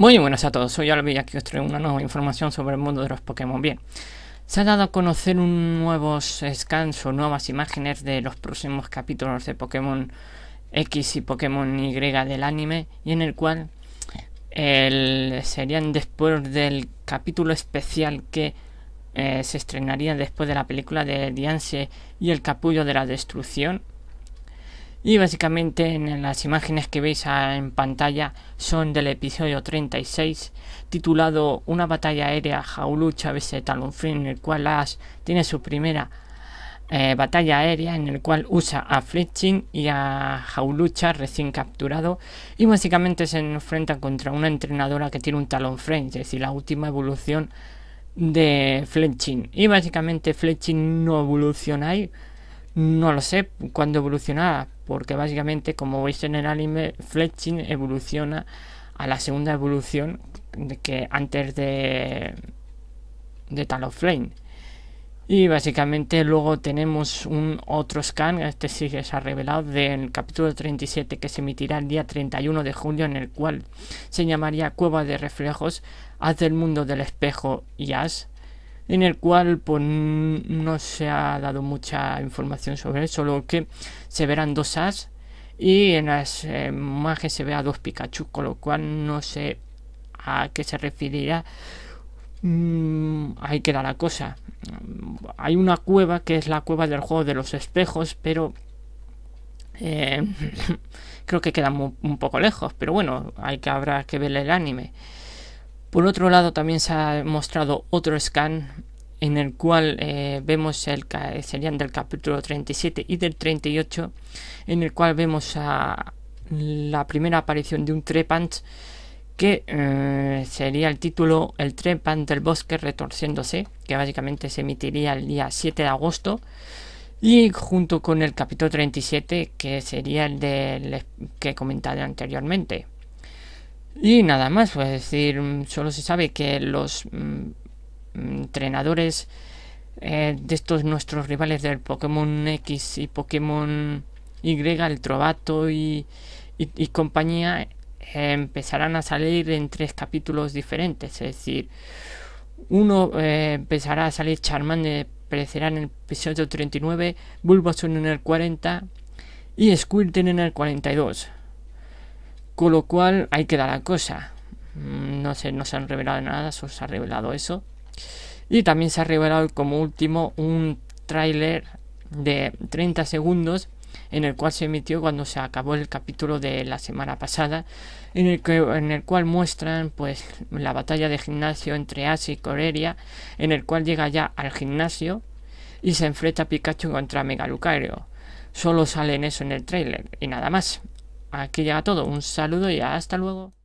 Muy buenas a todos, soy Albi y aquí os traigo una nueva información sobre el mundo de los Pokémon. Bien, se ha dado a conocer un nuevos scans nuevas imágenes de los próximos capítulos de Pokémon X y Pokémon Y del anime, y en el cual serían después del capítulo especial que eh, se estrenaría después de la película de Diancie y el capullo de la destrucción. Y básicamente en las imágenes que veis en pantalla son del episodio 36 titulado Una batalla aérea Jaulucha vs Talonfren en el cual Ash tiene su primera eh, batalla aérea en el cual usa a Fletching y a Jaulucha recién capturado y básicamente se enfrenta contra una entrenadora que tiene un talón es decir, la última evolución de Fletching y básicamente Fletching no evoluciona ahí no lo sé cuándo evolucionará, porque básicamente, como veis en el anime, Fletching evoluciona a la segunda evolución que antes de, de of Flame. Y básicamente luego tenemos un otro scan, este sí que se ha revelado, del capítulo 37 que se emitirá el día 31 de julio en el cual se llamaría Cueva de Reflejos, Haz del Mundo del Espejo y As en el cual pues, no se ha dado mucha información sobre él, solo que se verán dos As y en las eh, imágenes se ve a dos Pikachu, con lo cual no sé a qué se referirá. Mm, ahí queda la cosa. Hay una cueva que es la cueva del juego de los espejos, pero eh, creo que queda un poco lejos. Pero bueno, hay que habrá que ver el anime. Por otro lado, también se ha mostrado otro scan en el cual eh, vemos el serían del capítulo 37 y del 38, en el cual vemos a la primera aparición de un trepant que eh, sería el título El trepant del bosque retorciéndose, que básicamente se emitiría el día 7 de agosto. Y junto con el capítulo 37, que sería el del que comentado anteriormente. Y nada más, pues decir, mm, solo se sabe que los mm, mm, entrenadores eh, de estos nuestros rivales del Pokémon X y Pokémon Y, el Trovato y, compañía, eh, empezarán a salir en tres capítulos diferentes. Es decir, uno eh, empezará a salir Charmander, aparecerá en el episodio 39, Bulbasaur en el 40 y Squirtle en el 42. Con lo cual, que dar la cosa. Mm, no se, no se han revelado nada, se ha revelado eso. Y también se ha revelado como último un tráiler de 30 segundos en el cual se emitió cuando se acabó el capítulo de la semana pasada, en el, que, en el cual muestran pues la batalla de gimnasio entre Ash y Coreria, en el cual llega ya al gimnasio y se enfrenta a Pikachu contra Megalucario. Solo sale en eso en el tráiler y nada más. Aquí llega todo. Un saludo y hasta luego.